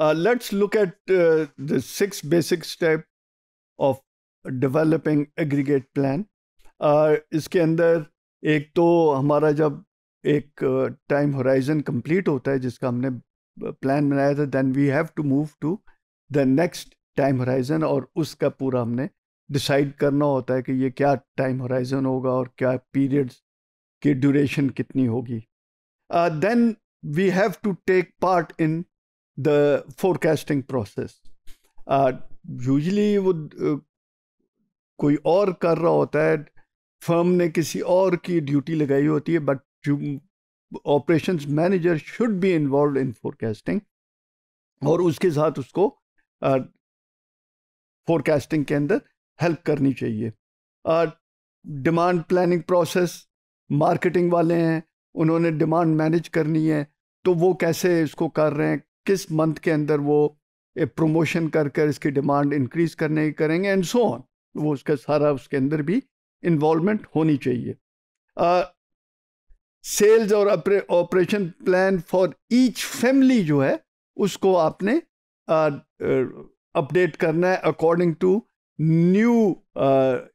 Uh, let's look at uh, the six basic step of developing aggregate plan. Uh, इसके अंदर एक तो हमारा जब एक टाइम होराइजन कंप्लीट होता है जिसका हमने प्लान uh, बनाया था then we have to move to the next time horizon और उसका पूरा हमने डिसाइड करना होता है कि ये क्या टाइम होराइजन होगा और क्या पीरियड्स की ड्यूरेशन कितनी होगी then we have to take part in the forecasting process. Uh, usually वो uh, कोई और कर रहा होता है फर्म ने किसी और की ड्यूटी लगाई होती है but operation manager should be involve in forecasting और उसके साथ उसको फोरकास्टिंग uh, के अंदर हेल्प करनी चाहिए डिमांड प्लानिंग प्रोसेस मार्केटिंग वाले हैं उन्होंने डिमांड मैनेज करनी है तो वो कैसे इसको कर रहे हैं किस मंथ के अंदर वो प्रमोशन कर कर इसकी डिमांड इंक्रीज करने करेंगे एंड सो ऑन वो उसका सारा उसके अंदर भी इन्वॉलमेंट होनी चाहिए सेल्स और operation plan for each family जो है उसको आपने अपडेट uh, uh, करना है according to new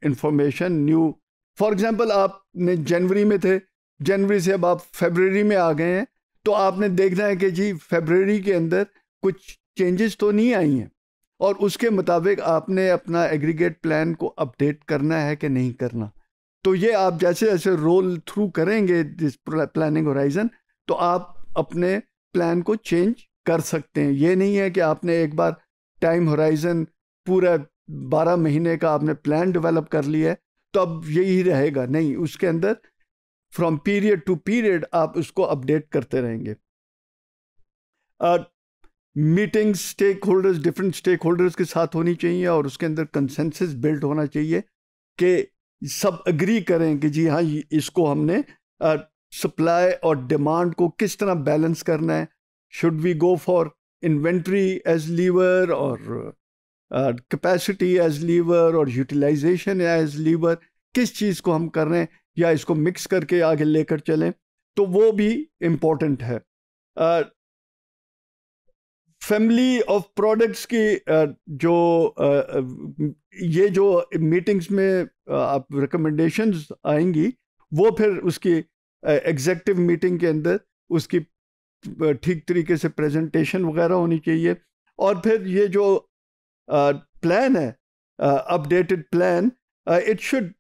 information new for example आपने जनवरी में थे जनवरी से अब आप फेबररी में आ गए हैं तो आपने देखना है कि जी फेबररी के अंदर कुछ चेंजेस तो नहीं आई हैं और उसके मुताबिक आपने अपना एग्रीगेट प्लान को अपडेट करना है कि नहीं करना तो ये आप जैसे जैसे रोल थ्रू करेंगे दिस प्लानिंग होराइजन तो आप अपने प्लान को चेंज कर सकते हैं ये नहीं है कि आपने एक बार टाइम होराइजन पूरा बारह महीने का आपने प्लान डेवलप कर लिया है तो अब यही रहेगा नहीं उसके अंदर फ्रॉम पीरियड टू पीरियड आप उसको अपडेट करते रहेंगे meetings stakeholders different stakeholders के साथ होनी चाहिए और उसके अंदर कंसेंसस बिल्ड होना चाहिए कि सब एग्री करें कि जी हाँ इसको हमने सप्लाई uh, और डिमांड को किस तरह बैलेंस करना है should we go for inventory as lever और कैपेसिटी एज लीवर और यूटिलाइजेशन एज लीवर किस चीज़ को हम कर रहे हैं या इसको मिक्स करके आगे लेकर चलें तो वो भी इम्पोर्टेंट है फैमिली ऑफ प्रोडक्ट्स की uh, जो uh, ये जो मीटिंग्स में आप रिकमेंडेशंस आएंगी वो फिर उसकी एग्जेक्टिव मीटिंग के अंदर उसकी ठीक तरीके से प्रेजेंटेशन वगैरह होनी चाहिए और फिर ये जो प्लान है updated plan it should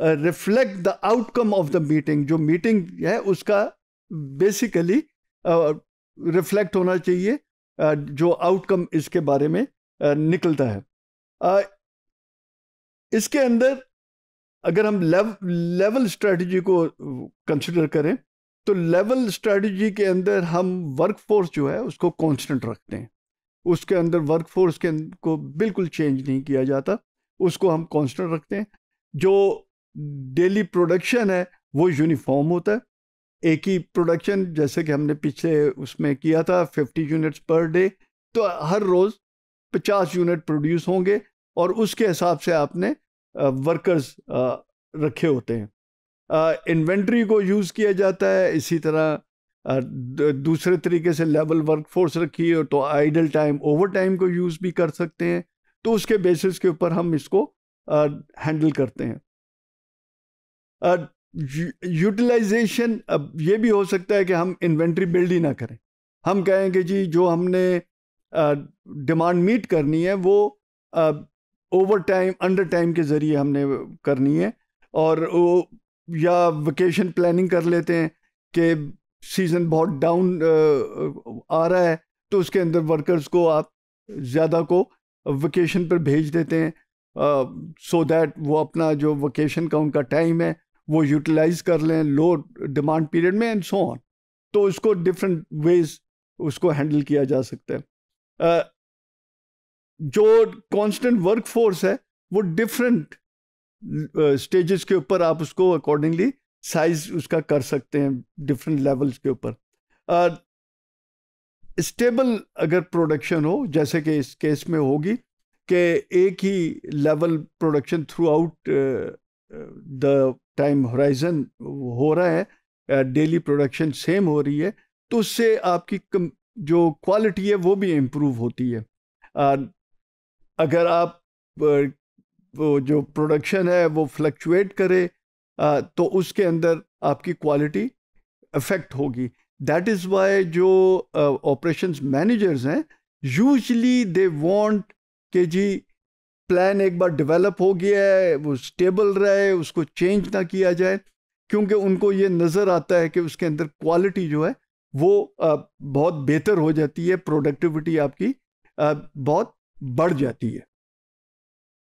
reflect the outcome of the meeting जो मीटिंग है उसका बेसिकली रिफ्लेक्ट होना चाहिए uh, जो आउटकम इसके बारे में uh, निकलता है uh, इसके अंदर अगर हम लेव, लेवल स्ट्रेटजी को कंसिडर करें तो लेवल स्ट्रेटजी के अंदर हम वर्कफोर्स जो है उसको कांस्टेंट रखते हैं उसके अंदर वर्कफोर्स के को बिल्कुल चेंज नहीं किया जाता उसको हम कांस्टेंट रखते हैं जो डेली प्रोडक्शन है वो यूनिफॉर्म होता है एक ही प्रोडक्शन जैसे कि हमने पिछले उसमें किया था 50 यूनिट्स पर डे तो हर रोज़ 50 यूनिट प्रोड्यूस होंगे और उसके हिसाब से आपने वर्कर्स रखे होते हैं इन्वेंट्री को यूज़ किया जाता है इसी तरह दूसरे तरीके से लेवल वर्कफोर्स रखी हो तो आइडल टाइम ओवर टाइम को यूज़ भी कर सकते हैं तो उसके बेसिस के ऊपर हम इसको हैंडल करते हैं यूटिलाइजेशन अब ये भी हो सकता है कि हम इन्वेंट्री बिल्ड ही ना करें हम कहें कि जी जो हमने डिमांड मीट करनी है वो ओवर टाइम अंडर टाइम के ज़रिए हमने करनी है और वो या वेकेशन प्लानिंग कर लेते हैं कि सीज़न बहुत डाउन आ रहा है तो उसके अंदर वर्कर्स को आप ज़्यादा को वेकेशन पर भेज देते हैं सो uh, दैट so वो अपना जो वेकेशन का उनका टाइम है वो यूटिलाइज कर लें लो डिमांड पीरियड में एंड सो ऑन तो उसको डिफरेंट वेज उसको हैंडल किया जा सकता है जो कांस्टेंट वर्कफोर्स है वो डिफरेंट स्टेजेस के ऊपर आप उसको अकॉर्डिंगली साइज उसका कर सकते हैं डिफरेंट लेवल्स के ऊपर स्टेबल अगर प्रोडक्शन हो जैसे कि इस केस में होगी कि एक ही level production throughout the time horizon हो रहा है डेली प्रोडक्शन सेम हो रही है तो उससे आपकी कम, जो क्वालिटी है वो भी इम्प्रूव होती है आ, अगर आप वो जो प्रोडक्शन है वो फ्लक्चुएट करे आ, तो उसके अंदर आपकी क्वालिटी अफेक्ट होगी दैट इज़ वाई जो ऑपरेशंस मैनेजर्स हैं यूजली दे वांट के जी प्लान एक बार डेवलप हो गया है वो स्टेबल रहे उसको चेंज ना किया जाए क्योंकि उनको ये नज़र आता है कि उसके अंदर क्वालिटी जो है वो बहुत बेहतर हो जाती है प्रोडक्टिविटी आपकी बहुत बढ़ जाती है